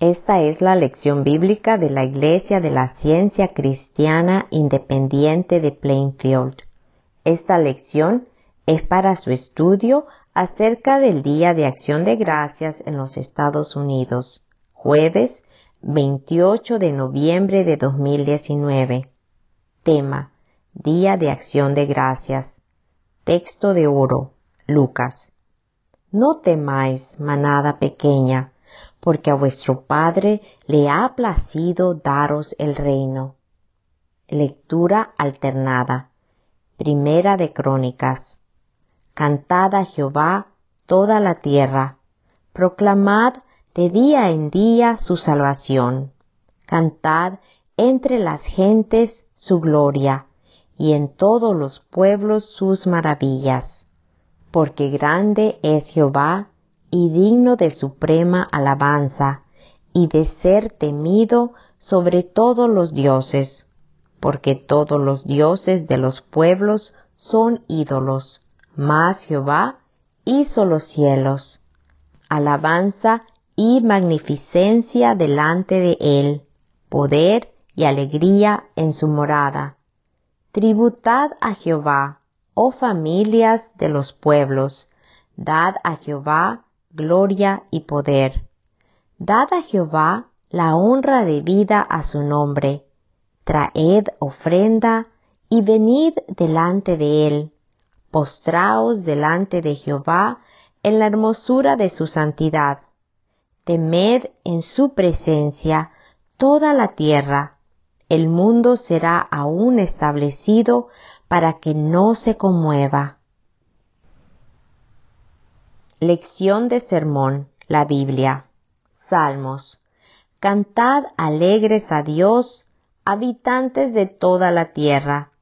Esta es la lección bíblica de la Iglesia de la Ciencia Cristiana Independiente de Plainfield. Esta lección es para su estudio acerca del Día de Acción de Gracias en los Estados Unidos, jueves 28 de noviembre de 2019. Tema Día de Acción de Gracias. Texto de oro. Lucas. No temáis, manada pequeña porque a vuestro Padre le ha placido daros el reino. Lectura alternada. Primera de Crónicas. Cantad a Jehová toda la tierra. Proclamad de día en día su salvación. Cantad entre las gentes su gloria y en todos los pueblos sus maravillas. Porque grande es Jehová y digno de suprema alabanza y de ser temido sobre todos los dioses, porque todos los dioses de los pueblos son ídolos, mas Jehová hizo los cielos. Alabanza y magnificencia delante de él, poder y alegría en su morada. Tributad a Jehová, oh familias de los pueblos, dad a Jehová gloria y poder. Dad a Jehová la honra debida a su nombre. Traed ofrenda y venid delante de él. Postraos delante de Jehová en la hermosura de su santidad. Temed en su presencia toda la tierra. El mundo será aún establecido para que no se conmueva. Lección de sermón, la Biblia. Salmos. Cantad alegres a Dios, habitantes de toda la tierra.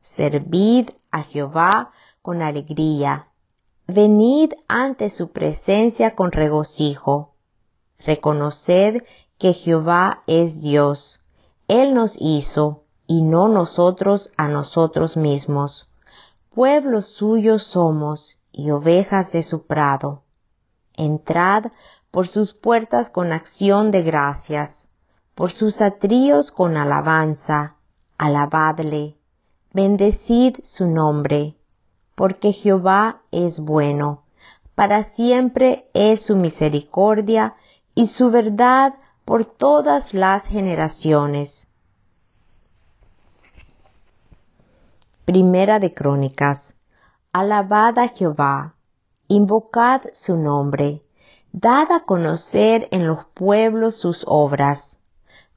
Servid a Jehová con alegría. Venid ante su presencia con regocijo. Reconoced que Jehová es Dios. Él nos hizo, y no nosotros a nosotros mismos. Pueblo suyo somos, y ovejas de su prado. Entrad por sus puertas con acción de gracias, por sus atríos con alabanza, alabadle, bendecid su nombre, porque Jehová es bueno, para siempre es su misericordia y su verdad por todas las generaciones. Primera de Crónicas Alabad a Jehová, invocad su nombre, dad a conocer en los pueblos sus obras,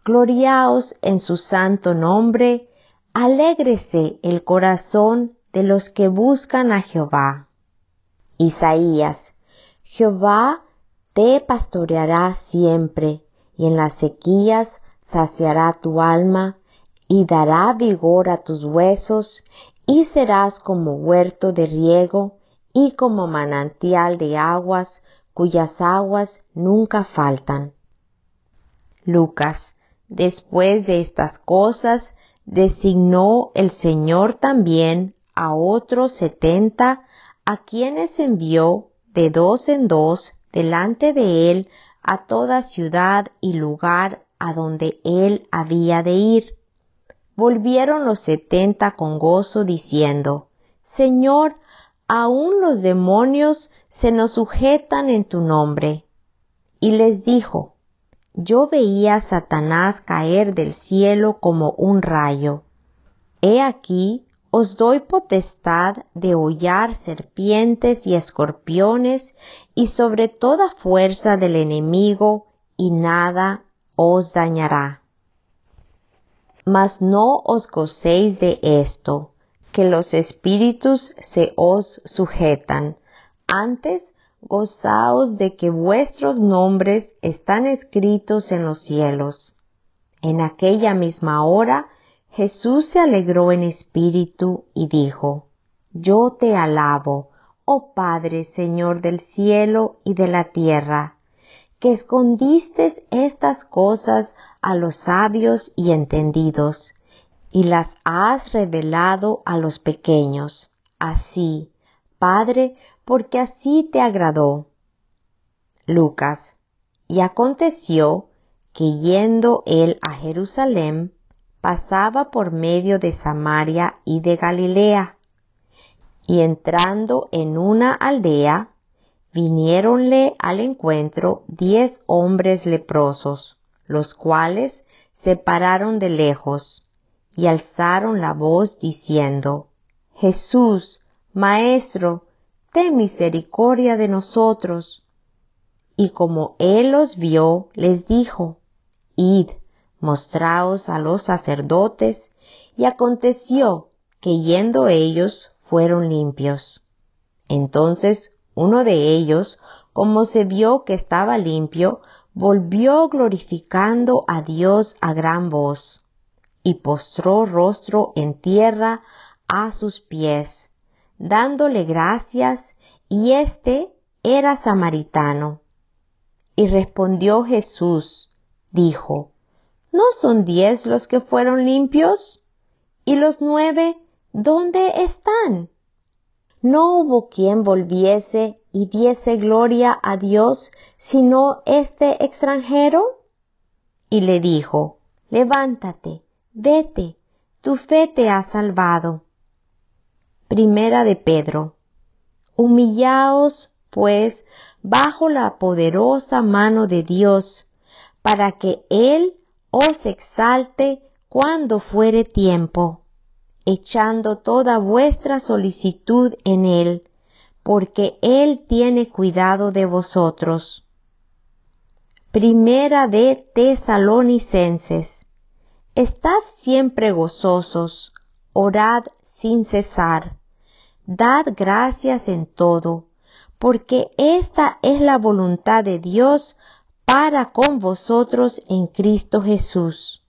gloriaos en su santo nombre, alégrese el corazón de los que buscan a Jehová. Isaías, Jehová te pastoreará siempre, y en las sequías saciará tu alma, y dará vigor a tus huesos, y serás como huerto de riego y como manantial de aguas cuyas aguas nunca faltan. Lucas. Después de estas cosas, designó el Señor también a otros setenta, a quienes envió de dos en dos delante de él a toda ciudad y lugar a donde él había de ir. Volvieron los setenta con gozo diciendo, Señor, aún los demonios se nos sujetan en tu nombre. Y les dijo, Yo veía a Satanás caer del cielo como un rayo. He aquí, os doy potestad de hollar serpientes y escorpiones y sobre toda fuerza del enemigo, y nada os dañará. Mas no os gocéis de esto, que los espíritus se os sujetan. Antes, gozaos de que vuestros nombres están escritos en los cielos. En aquella misma hora, Jesús se alegró en espíritu y dijo, Yo te alabo, oh Padre, Señor del cielo y de la tierra que escondiste estas cosas a los sabios y entendidos, y las has revelado a los pequeños. Así, Padre, porque así te agradó. Lucas. Y aconteció que yendo él a Jerusalén, pasaba por medio de Samaria y de Galilea, y entrando en una aldea, viniéronle al encuentro diez hombres leprosos, los cuales se pararon de lejos y alzaron la voz diciendo, Jesús, Maestro, ten misericordia de nosotros. Y como él los vio, les dijo, Id, mostraos a los sacerdotes, y aconteció que yendo ellos fueron limpios. Entonces uno de ellos, como se vio que estaba limpio, volvió glorificando a Dios a gran voz, y postró rostro en tierra a sus pies, dándole gracias, y éste era samaritano. Y respondió Jesús, dijo, ¿No son diez los que fueron limpios? ¿Y los nueve dónde están? no hubo quien volviese y diese gloria a Dios sino este extranjero? Y le dijo, levántate, vete, tu fe te ha salvado. Primera de Pedro. Humillaos, pues, bajo la poderosa mano de Dios, para que Él os exalte cuando fuere tiempo echando toda vuestra solicitud en Él, porque Él tiene cuidado de vosotros. Primera de Tesalonicenses. Estad siempre gozosos, orad sin cesar, dad gracias en todo, porque esta es la voluntad de Dios para con vosotros en Cristo Jesús.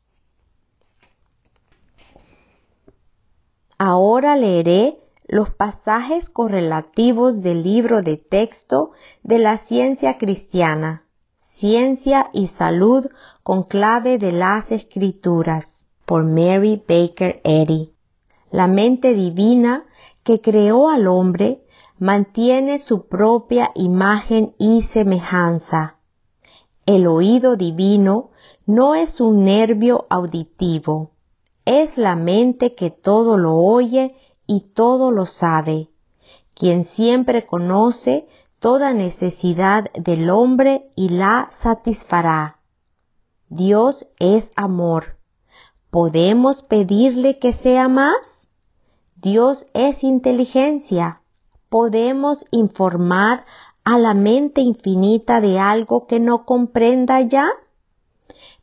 Ahora leeré los pasajes correlativos del libro de texto de la ciencia cristiana, Ciencia y Salud con clave de las Escrituras, por Mary Baker Eddy. La mente divina que creó al hombre mantiene su propia imagen y semejanza. El oído divino no es un nervio auditivo, es la mente que todo lo oye y todo lo sabe, quien siempre conoce toda necesidad del hombre y la satisfará. Dios es amor. ¿Podemos pedirle que sea más? Dios es inteligencia. ¿Podemos informar a la mente infinita de algo que no comprenda ya?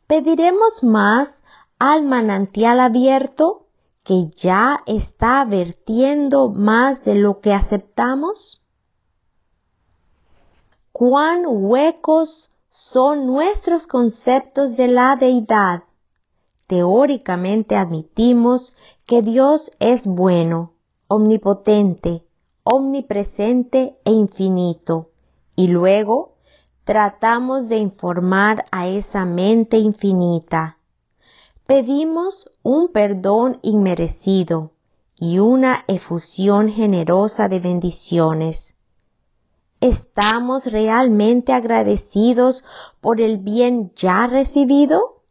¿Pediremos más al manantial abierto que ya está vertiendo más de lo que aceptamos? ¿Cuán huecos son nuestros conceptos de la deidad? Teóricamente admitimos que Dios es bueno, omnipotente, omnipresente e infinito, y luego tratamos de informar a esa mente infinita Pedimos un perdón inmerecido y una efusión generosa de bendiciones. ¿Estamos realmente agradecidos por el bien ya recibido?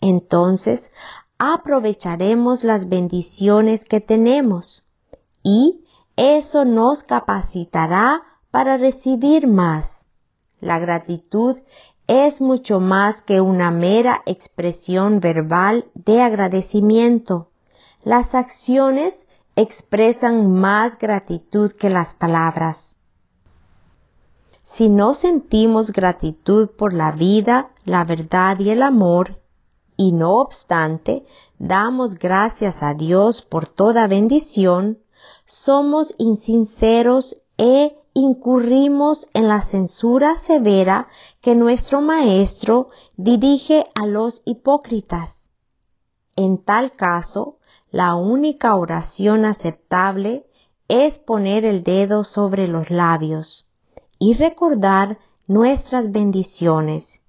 Entonces, aprovecharemos las bendiciones que tenemos y eso nos capacitará para recibir más. La gratitud es mucho más que una mera expresión verbal de agradecimiento. Las acciones expresan más gratitud que las palabras. Si no sentimos gratitud por la vida, la verdad y el amor, y no obstante, damos gracias a Dios por toda bendición, somos insinceros e incurrimos en la censura severa que nuestro Maestro dirige a los hipócritas. En tal caso, la única oración aceptable es poner el dedo sobre los labios y recordar nuestras bendiciones,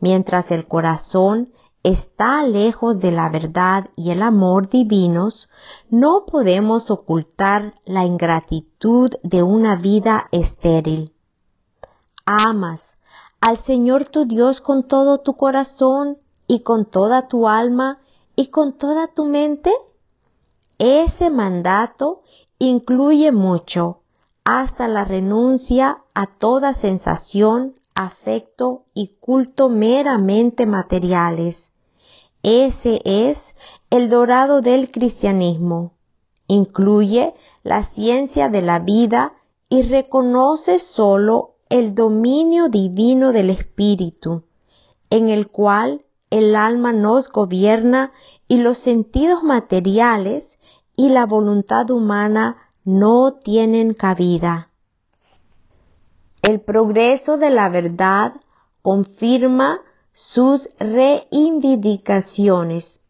mientras el corazón está lejos de la verdad y el amor divinos, no podemos ocultar la ingratitud de una vida estéril. Amas, al Señor tu Dios con todo tu corazón y con toda tu alma y con toda tu mente? Ese mandato incluye mucho, hasta la renuncia a toda sensación, afecto y culto meramente materiales. Ese es el dorado del cristianismo. Incluye la ciencia de la vida y reconoce sólo el dominio divino del Espíritu, en el cual el alma nos gobierna y los sentidos materiales y la voluntad humana no tienen cabida. El progreso de la verdad confirma sus reivindicaciones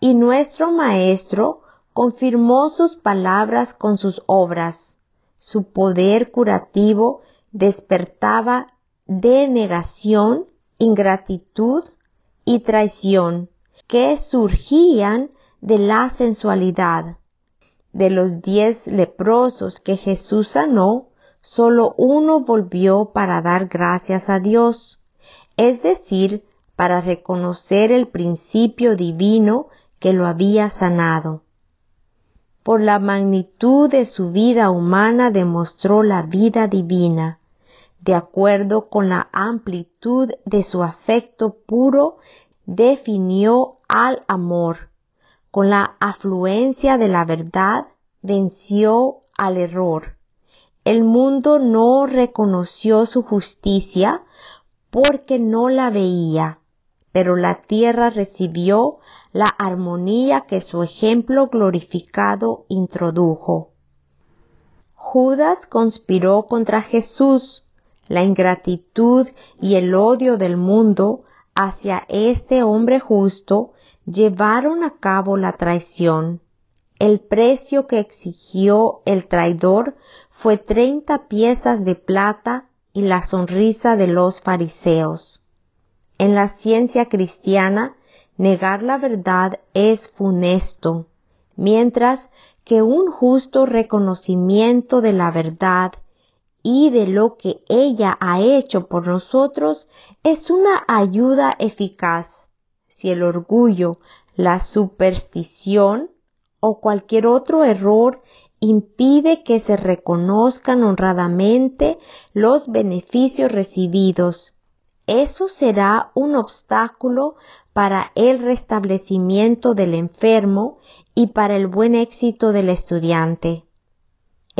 y nuestro Maestro confirmó sus palabras con sus obras, su poder curativo despertaba denegación, ingratitud y traición que surgían de la sensualidad. De los diez leprosos que Jesús sanó, solo uno volvió para dar gracias a Dios, es decir, para reconocer el principio divino que lo había sanado. Por la magnitud de su vida humana demostró la vida divina de acuerdo con la amplitud de su afecto puro, definió al amor. Con la afluencia de la verdad, venció al error. El mundo no reconoció su justicia porque no la veía, pero la tierra recibió la armonía que su ejemplo glorificado introdujo. Judas conspiró contra Jesús la ingratitud y el odio del mundo hacia este hombre justo llevaron a cabo la traición. El precio que exigió el traidor fue treinta piezas de plata y la sonrisa de los fariseos. En la ciencia cristiana, negar la verdad es funesto, mientras que un justo reconocimiento de la verdad y de lo que ella ha hecho por nosotros es una ayuda eficaz. Si el orgullo, la superstición o cualquier otro error impide que se reconozcan honradamente los beneficios recibidos, eso será un obstáculo para el restablecimiento del enfermo y para el buen éxito del estudiante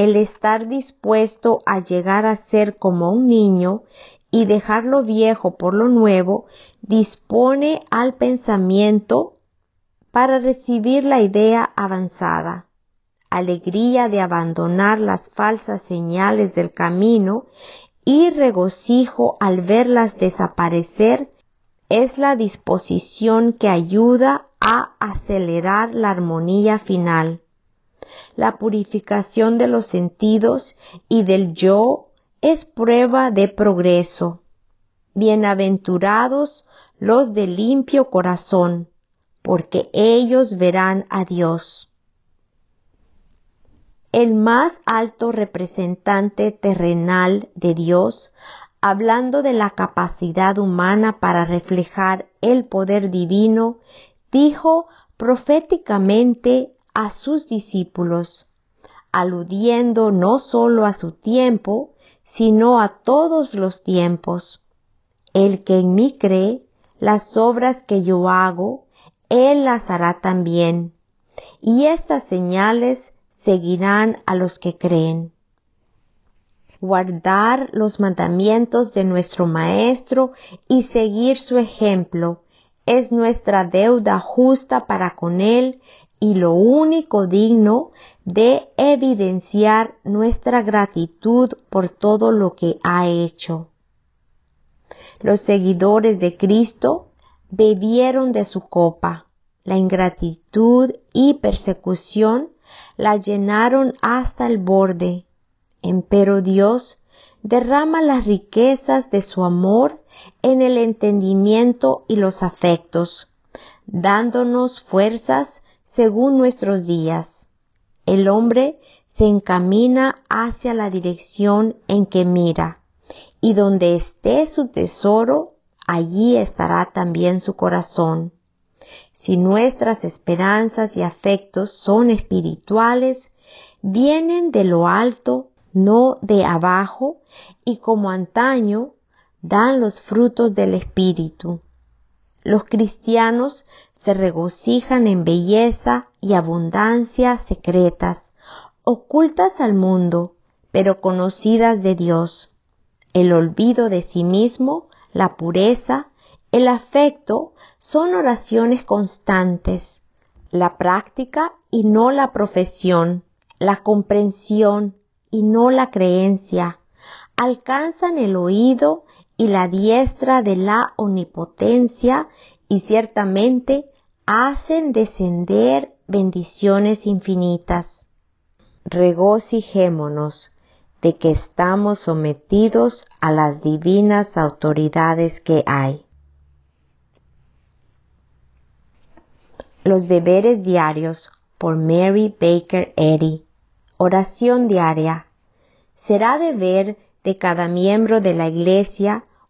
el estar dispuesto a llegar a ser como un niño y dejar lo viejo por lo nuevo, dispone al pensamiento para recibir la idea avanzada. Alegría de abandonar las falsas señales del camino y regocijo al verlas desaparecer es la disposición que ayuda a acelerar la armonía final. La purificación de los sentidos y del yo es prueba de progreso. Bienaventurados los de limpio corazón, porque ellos verán a Dios. El más alto representante terrenal de Dios, hablando de la capacidad humana para reflejar el poder divino, dijo proféticamente a sus discípulos, aludiendo no sólo a su tiempo, sino a todos los tiempos. El que en mí cree, las obras que yo hago, él las hará también. Y estas señales seguirán a los que creen. Guardar los mandamientos de nuestro Maestro y seguir su ejemplo es nuestra deuda justa para con Él y lo único digno de evidenciar nuestra gratitud por todo lo que ha hecho. Los seguidores de Cristo bebieron de su copa. La ingratitud y persecución la llenaron hasta el borde. Empero Dios derrama las riquezas de su amor en el entendimiento y los afectos, dándonos fuerzas según nuestros días. El hombre se encamina hacia la dirección en que mira, y donde esté su tesoro, allí estará también su corazón. Si nuestras esperanzas y afectos son espirituales, vienen de lo alto, no de abajo, y como antaño, dan los frutos del Espíritu. Los cristianos se regocijan en belleza y abundancia secretas, ocultas al mundo, pero conocidas de Dios. El olvido de sí mismo, la pureza, el afecto son oraciones constantes, la práctica y no la profesión, la comprensión y no la creencia, alcanzan el oído y la diestra de la omnipotencia y ciertamente hacen descender bendiciones infinitas. Regocijémonos de que estamos sometidos a las divinas autoridades que hay. Los deberes diarios por Mary Baker Eddy. Oración diaria. Será deber de cada miembro de la Iglesia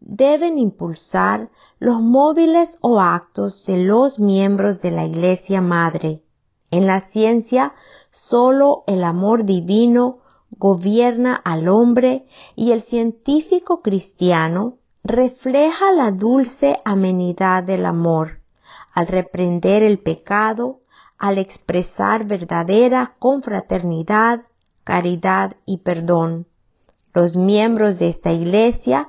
deben impulsar los móviles o actos de los miembros de la Iglesia Madre. En la ciencia, solo el amor divino gobierna al hombre y el científico cristiano refleja la dulce amenidad del amor, al reprender el pecado, al expresar verdadera confraternidad, caridad y perdón. Los miembros de esta Iglesia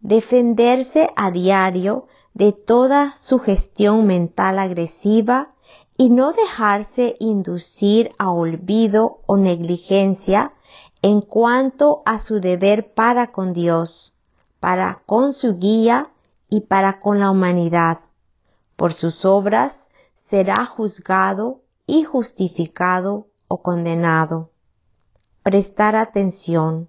defenderse a diario de toda sugestión mental agresiva y no dejarse inducir a olvido o negligencia en cuanto a su deber para con Dios, para con su guía y para con la humanidad. Por sus obras será juzgado y justificado o condenado. Prestar atención